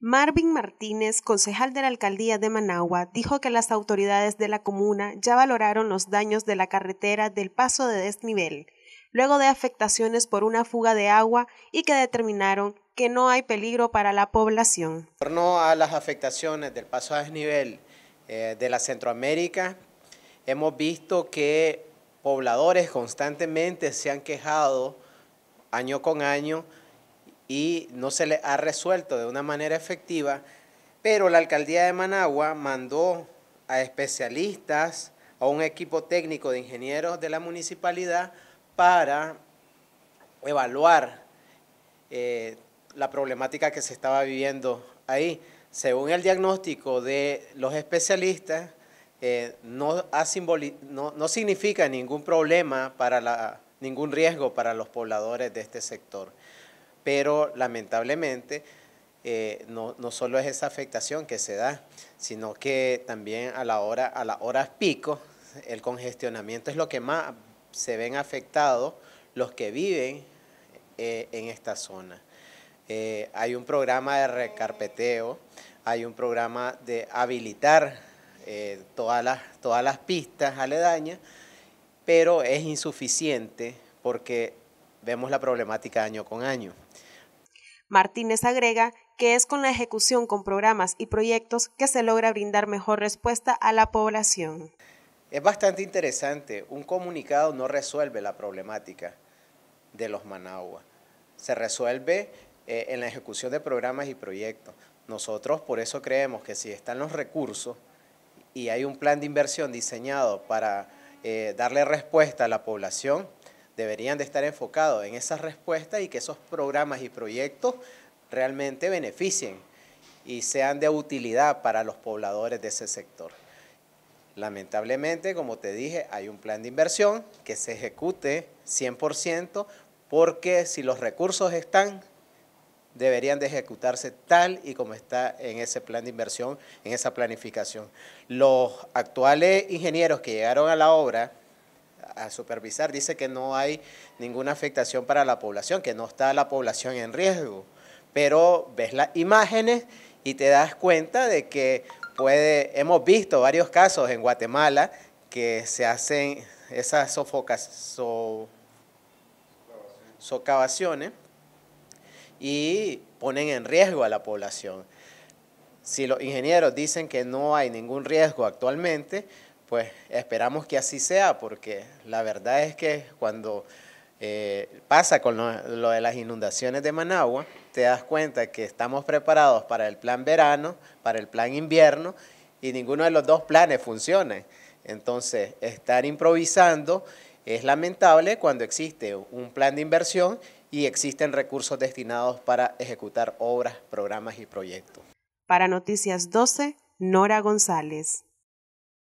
Marvin Martínez, concejal de la alcaldía de Managua, dijo que las autoridades de la comuna ya valoraron los daños de la carretera del paso de desnivel, luego de afectaciones por una fuga de agua y que determinaron que no hay peligro para la población. En torno a las afectaciones del paso a desnivel eh, de la Centroamérica, hemos visto que pobladores constantemente se han quejado año con año y no se le ha resuelto de una manera efectiva, pero la alcaldía de Managua mandó a especialistas, a un equipo técnico de ingenieros de la municipalidad para evaluar eh, la problemática que se estaba viviendo ahí. Según el diagnóstico de los especialistas, eh, no, significa ningún problema para ningún riesgo para los pobladores de este sector pero lamentablemente eh, no, no, solo es esa afectación que se da, sino que también a la hora, a las horas pico, el congestionamiento es lo que más se ven afectados los que viven eh, en esta zona. Eh, hay un programa de recarpeteo, hay un programa de habilitar todas, las, todas las pistas aledañas, pero es insuficiente porque vemos la problemática año con año. Martínez agrega que es con la ejecución con programas y proyectos que se logra brindar mejor respuesta a la población. Es bastante interesante, un comunicado no resuelve la problemática de los Managua, se resuelve eh, en la ejecución de programas y proyectos. Nosotros por eso creemos que si están los recursos y hay un plan de inversión diseñado para eh, darle respuesta a la población, deberían de estar enfocados en esas respuestas y que esos programas y proyectos realmente beneficien y sean de utilidad para los pobladores de ese sector. Lamentablemente, como te dije, hay un plan de inversión que se ejecute 100% porque si los recursos están, deberían de ejecutarse tal y como está en ese plan de inversión, en esa planificación. Los actuales ingenieros que llegaron a la obra a supervisar, dice que no hay ninguna afectación para la población, que no está la población en riesgo, pero ves las imágenes y te das cuenta de que puede, hemos visto varios casos en Guatemala que se hacen esas sofocas, socavaciones y ponen en riesgo a la población. Si los ingenieros dicen que no hay ningún riesgo actualmente, pues esperamos que así sea, porque la verdad es que cuando eh, pasa con lo, de las inundaciones de Managua, te das cuenta que estamos preparados para el plan verano, para el plan invierno, y ninguno de los dos planes funciona. Entonces, estar improvisando es lamentable cuando existe un plan de inversión y existen recursos destinados para ejecutar obras, programas y proyectos. Para Noticias 12, Nora González.